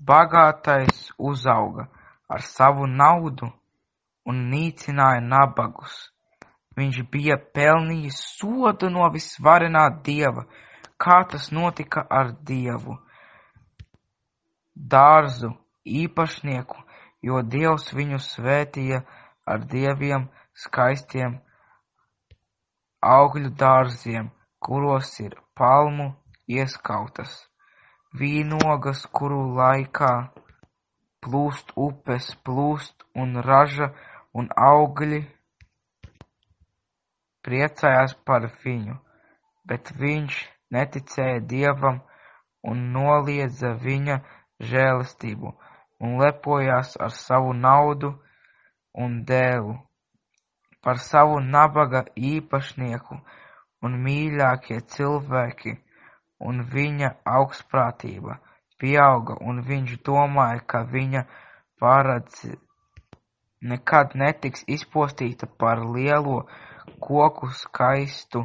Bagātais uzauga ar savu naudu un nīcināja nabagus. Viņš bija pelnījis sodu no visvarenā dieva, kā tas notika ar dievu, dārzu īpašnieku, jo dievs viņu svētīja ar dieviem skaistiem augļu dārziem, kuros ir palmu ieskautas. Vīnogas, kuru laikā plūst upes, plūst un raža un augļi priecājās par viņu, bet viņš neticēja Dievam un noliedza viņa žēlastību un lepojās ar savu naudu un dēlu, par savu nabaga īpašnieku un mīļākie cilvēki – un viņa augstprātība pieauga, un viņš domāja, ka viņa paradze nekad netiks izpostīta par lielo koku skaistu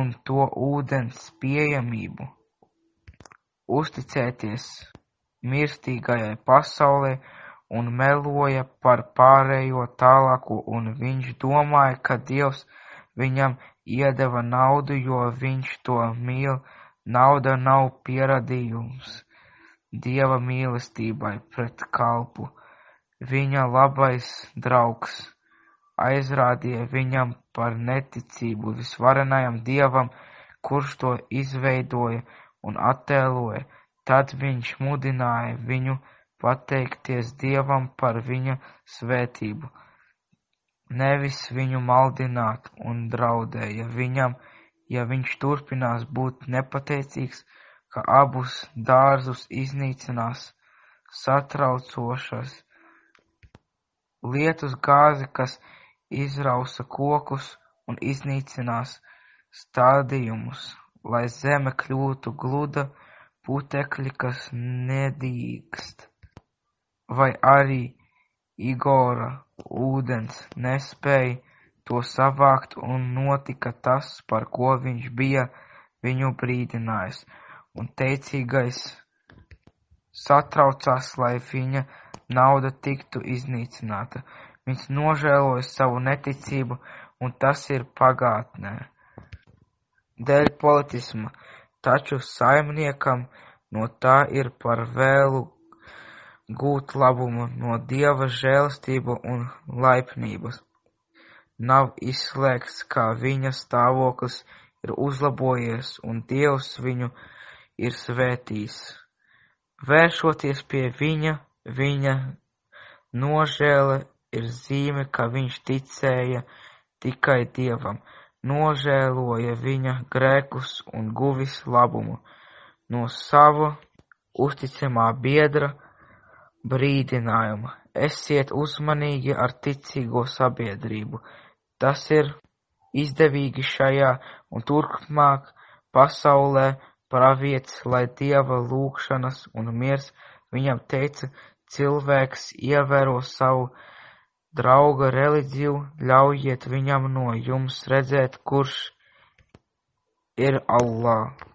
un to ūdens pieejamību. Uzticēties mirstīgajai pasaulē un meloja par pārējo tālāko, un viņš domāja, ka Dievs ir Viņam iedeva naudu, jo viņš to mīl. Nauda nav pierādījums Dieva mīlestībai pret kalpu. Viņa labais draugs aizrādīja viņam par neticību visvarenajam dievam, kurš to izveidoja un attēloja. Tad viņš mudināja viņu pateikties dievam par viņa svētību. Nevis viņu maldināt un draudēja viņam, ja viņš turpinās būt nepateicīgs, ka abus dārzus iznīcinās satraucošas lietus gāze, kas izrausa kokus un iznīcinās stādījumus, lai zeme kļūtu gluda putekļi, kas nedīkst, vai arī Igora ūdens, nespēj to savākt un notika tas, par ko viņš bija viņu brīdinājis, un teicīgais satraucās, lai viņa nauda tiktu iznīcināta. Viņš nožēloja savu neticību, un tas ir pagātnē. Dēļ politisma, taču saimniekam no tā ir par vēlu gūt labumu no Dieva žēlastības un laipnības. Nav izslēgts, ka viņa stāvoklis ir uzlabojies un Dievs viņu ir svētījis. Vēršoties pie viņa, viņa nožēle ir zīme, ka viņš ticēja tikai Dievam, nožēloja viņa grēkus un guvis labumu no sava uzticamā biedra, brīdinājumu: Esiet uzmanīgi ar ticīgo sabiedrību, tas ir izdevīgi šajā un turpmāk pasaulē. Pravietis, lai dieva lūkšanas un miers viņam teica, cilvēks ievēro savu drauga reliģiju, ļaujiet viņam no jums redzēt, kurš ir Allah.